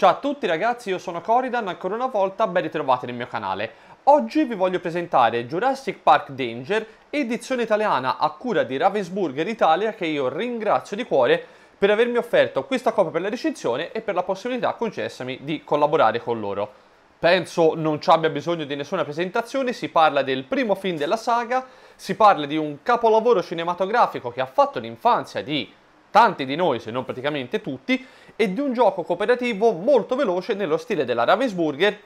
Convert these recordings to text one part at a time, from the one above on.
Ciao a tutti ragazzi, io sono Coridan, ancora una volta ben ritrovati nel mio canale. Oggi vi voglio presentare Jurassic Park Danger, edizione italiana a cura di Ravensburger Italia che io ringrazio di cuore per avermi offerto questa copia per la recensione e per la possibilità concessami di collaborare con loro. Penso non ci abbia bisogno di nessuna presentazione, si parla del primo film della saga, si parla di un capolavoro cinematografico che ha fatto l'infanzia di tanti di noi se non praticamente tutti, e di un gioco cooperativo molto veloce nello stile della Ravensburger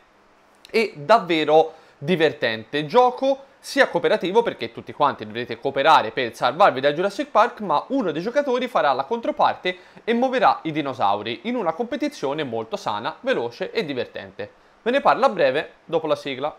e davvero divertente. Gioco sia cooperativo perché tutti quanti dovrete cooperare per salvarvi da Jurassic Park, ma uno dei giocatori farà la controparte e muoverà i dinosauri in una competizione molto sana, veloce e divertente. Ve ne parlo a breve dopo la sigla.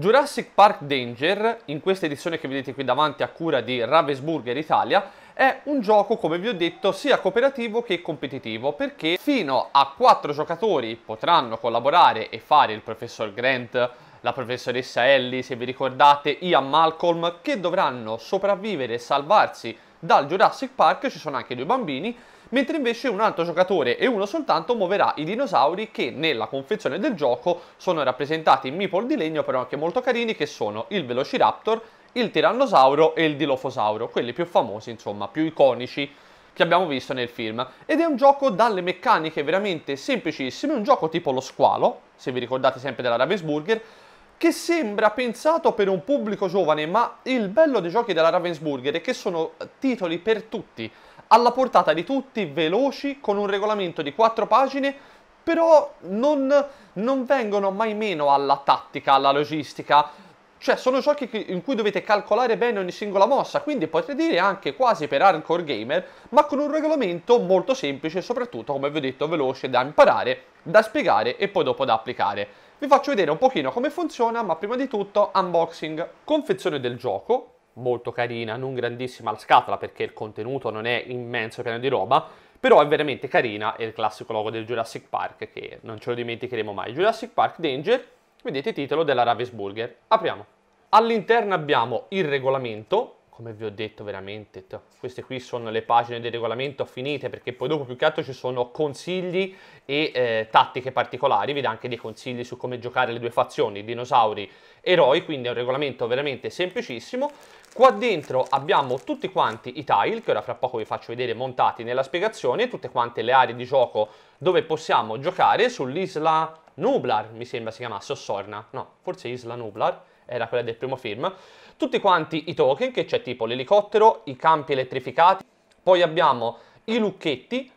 Jurassic Park Danger, in questa edizione che vedete qui davanti a cura di Ravensburger Italia, è un gioco, come vi ho detto, sia cooperativo che competitivo, perché fino a quattro giocatori potranno collaborare e fare il professor Grant, la professoressa Ellie, se vi ricordate, Ian Malcolm, che dovranno sopravvivere e salvarsi dal Jurassic Park, ci sono anche due bambini, mentre invece un altro giocatore e uno soltanto muoverà i dinosauri che nella confezione del gioco sono rappresentati in meeple di legno però anche molto carini che sono il Velociraptor, il Tirannosauro e il dilofosauro, quelli più famosi insomma, più iconici che abbiamo visto nel film. Ed è un gioco dalle meccaniche veramente semplicissime, un gioco tipo lo squalo, se vi ricordate sempre della Ravensburger, che sembra pensato per un pubblico giovane, ma il bello dei giochi della Ravensburger è che sono titoli per tutti, alla portata di tutti, veloci, con un regolamento di 4 pagine, però non, non vengono mai meno alla tattica, alla logistica. Cioè, sono giochi in cui dovete calcolare bene ogni singola mossa, quindi potrei dire anche quasi per hardcore gamer, ma con un regolamento molto semplice e soprattutto, come vi ho detto, veloce da imparare, da spiegare e poi dopo da applicare. Vi faccio vedere un pochino come funziona, ma prima di tutto unboxing, confezione del gioco, molto carina, non grandissima la scatola perché il contenuto non è immenso, pieno di roba, però è veramente carina, è il classico logo del Jurassic Park che non ce lo dimenticheremo mai. Jurassic Park Danger, vedete titolo della Ravensburger. Apriamo. All'interno abbiamo il regolamento, come vi ho detto veramente, queste qui sono le pagine del regolamento finite perché poi dopo più che altro ci sono consigli e eh, tattiche particolari, vi dà anche dei consigli su come giocare le due fazioni, dinosauri, e eroi, quindi è un regolamento veramente semplicissimo Qua dentro abbiamo tutti quanti i tile, che ora fra poco vi faccio vedere montati nella spiegazione, tutte quante le aree di gioco dove possiamo giocare sull'isla Nublar, mi sembra si chiamasse, o Sorna, no, forse Isla Nublar, era quella del primo film. Tutti quanti i token, che c'è tipo l'elicottero, i campi elettrificati, poi abbiamo i lucchetti,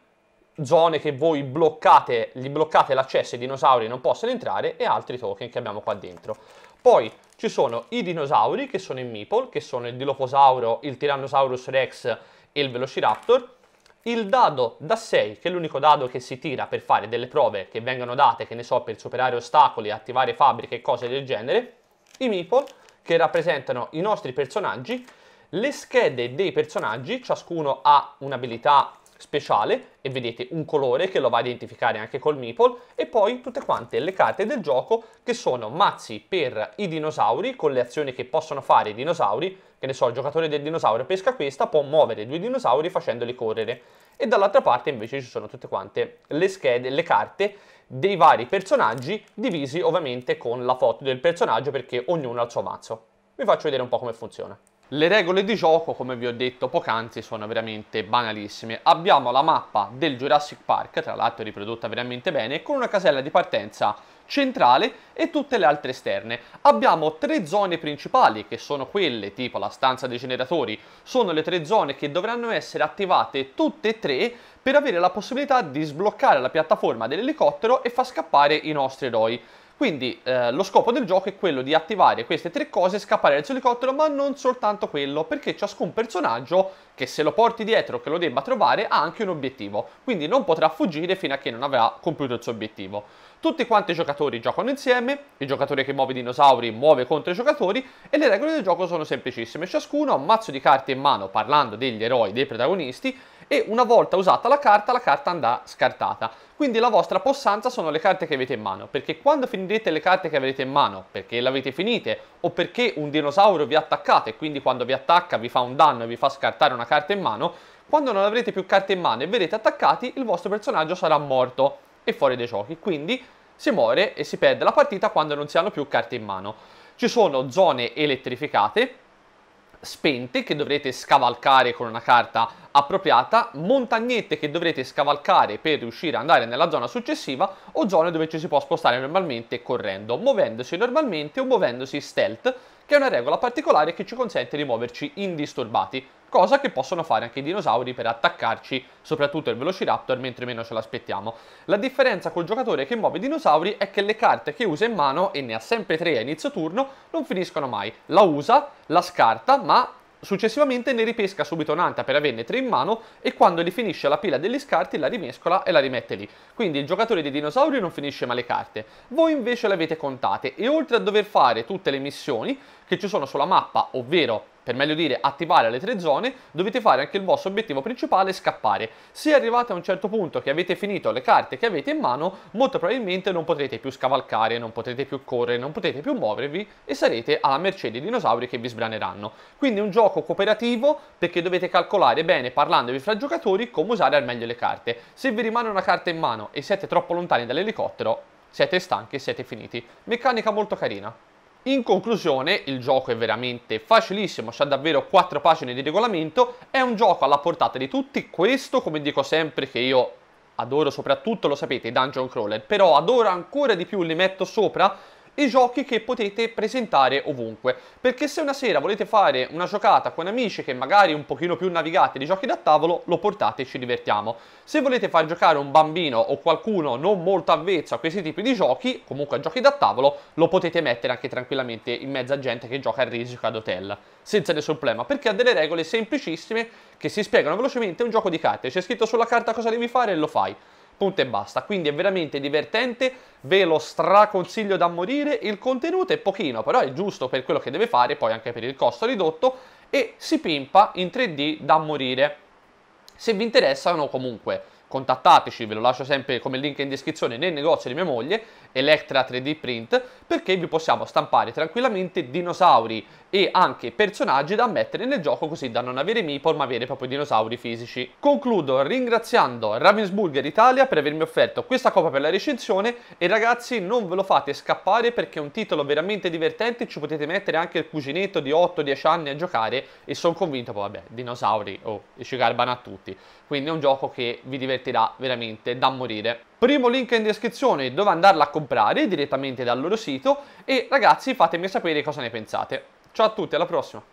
zone che voi bloccate, gli bloccate l'accesso e i dinosauri non possono entrare e altri token che abbiamo qua dentro. Poi ci sono i dinosauri che sono i Meeple, che sono il Dilophosauro, il Tyrannosaurus Rex e il Velociraptor, il dado da 6, che è l'unico dado che si tira per fare delle prove che vengono date, che ne so, per superare ostacoli, attivare fabbriche e cose del genere, i Meeple, che rappresentano i nostri personaggi, le schede dei personaggi, ciascuno ha un'abilità speciale e vedete un colore che lo va a identificare anche col meeple e poi tutte quante le carte del gioco che sono mazzi per i dinosauri con le azioni che possono fare i dinosauri che ne so, il giocatore del dinosauro pesca questa, può muovere due dinosauri facendoli correre e dall'altra parte invece ci sono tutte quante le schede, le carte dei vari personaggi divisi ovviamente con la foto del personaggio perché ognuno ha il suo mazzo. Vi faccio vedere un po' come funziona. Le regole di gioco, come vi ho detto poc'anzi, sono veramente banalissime. Abbiamo la mappa del Jurassic Park, tra l'altro riprodotta veramente bene, con una casella di partenza centrale e tutte le altre esterne. Abbiamo tre zone principali, che sono quelle, tipo la stanza dei generatori, sono le tre zone che dovranno essere attivate tutte e tre per avere la possibilità di sbloccare la piattaforma dell'elicottero e far scappare i nostri eroi. Quindi eh, lo scopo del gioco è quello di attivare queste tre cose e scappare dal suo elicottero, ma non soltanto quello, perché ciascun personaggio che se lo porti dietro, o che lo debba trovare, ha anche un obiettivo, quindi non potrà fuggire fino a che non avrà compiuto il suo obiettivo. Tutti quanti i giocatori giocano insieme, il giocatore che muove i dinosauri muove contro i giocatori e le regole del gioco sono semplicissime, ciascuno ha un mazzo di carte in mano parlando degli eroi, dei protagonisti e una volta usata la carta, la carta andrà scartata. Quindi la vostra possanza sono le carte che avete in mano, perché quando finirete le carte che avete in mano, perché le avete finite, o perché un dinosauro vi ha attaccato e quindi quando vi attacca vi fa un danno e vi fa scartare una carta in mano, quando non avrete più carte in mano e verrete attaccati, il vostro personaggio sarà morto e fuori dai giochi. Quindi si muore e si perde la partita quando non si hanno più carte in mano. Ci sono zone elettrificate, spente che dovrete scavalcare con una carta appropriata, montagnette che dovrete scavalcare per riuscire ad andare nella zona successiva o zone dove ci si può spostare normalmente correndo, muovendosi normalmente o muovendosi stealth che è una regola particolare che ci consente di muoverci indisturbati, cosa che possono fare anche i dinosauri per attaccarci, soprattutto il Velociraptor, mentre meno ce l'aspettiamo. La differenza col giocatore che muove i dinosauri è che le carte che usa in mano, e ne ha sempre tre a inizio turno, non finiscono mai. La usa, la scarta, ma Successivamente ne ripesca subito un'altra per averne tre in mano e quando li finisce la pila degli scarti la rimescola e la rimette lì. Quindi il giocatore dei dinosauri non finisce mai le carte. Voi invece le avete contate e oltre a dover fare tutte le missioni che ci sono sulla mappa, ovvero per meglio dire attivare le tre zone, dovete fare anche il vostro obiettivo principale scappare. Se arrivate a un certo punto che avete finito le carte che avete in mano, molto probabilmente non potrete più scavalcare, non potrete più correre, non potrete più muovervi e sarete alla mercé dei dinosauri che vi sbraneranno. Quindi un gioco cooperativo perché dovete calcolare bene parlandovi fra giocatori come usare al meglio le carte. Se vi rimane una carta in mano e siete troppo lontani dall'elicottero, siete stanchi e siete finiti. Meccanica molto carina. In conclusione, il gioco è veramente facilissimo, c'ha davvero 4 pagine di regolamento, è un gioco alla portata di tutti, questo come dico sempre che io adoro soprattutto, lo sapete, i dungeon crawler, però adoro ancora di più, li metto sopra e giochi che potete presentare ovunque. Perché se una sera volete fare una giocata con amici che magari un pochino più navigate di giochi da tavolo, lo portate e ci divertiamo. Se volete far giocare un bambino o qualcuno non molto avvezzo a questi tipi di giochi, comunque a giochi da tavolo, lo potete mettere anche tranquillamente in mezzo a gente che gioca a risico ad hotel, senza nessun problema, perché ha delle regole semplicissime che si spiegano velocemente, è un gioco di carte, c'è scritto sulla carta cosa devi fare e lo fai punto e basta. Quindi è veramente divertente, ve lo straconsiglio da morire, il contenuto è pochino, però è giusto per quello che deve fare, poi anche per il costo ridotto, e si pimpa in 3D da morire. Se vi interessano comunque contattateci, ve lo lascio sempre come link in descrizione nel negozio di mia moglie Electra 3D Print perché vi possiamo stampare tranquillamente dinosauri e anche personaggi da mettere nel gioco così da non avere meeple ma avere proprio dinosauri fisici. Concludo ringraziando Ravensburger Italia per avermi offerto questa copia per la recensione e ragazzi non ve lo fate scappare perché è un titolo veramente divertente, ci potete mettere anche il cuginetto di 8-10 anni a giocare e sono convinto poi vabbè dinosauri o oh, ci garbano a tutti, quindi è un gioco che vi divertirà veramente da morire. Primo link in descrizione dove andarla a comprare comprare direttamente dal loro sito e ragazzi fatemi sapere cosa ne pensate. Ciao a tutti, alla prossima!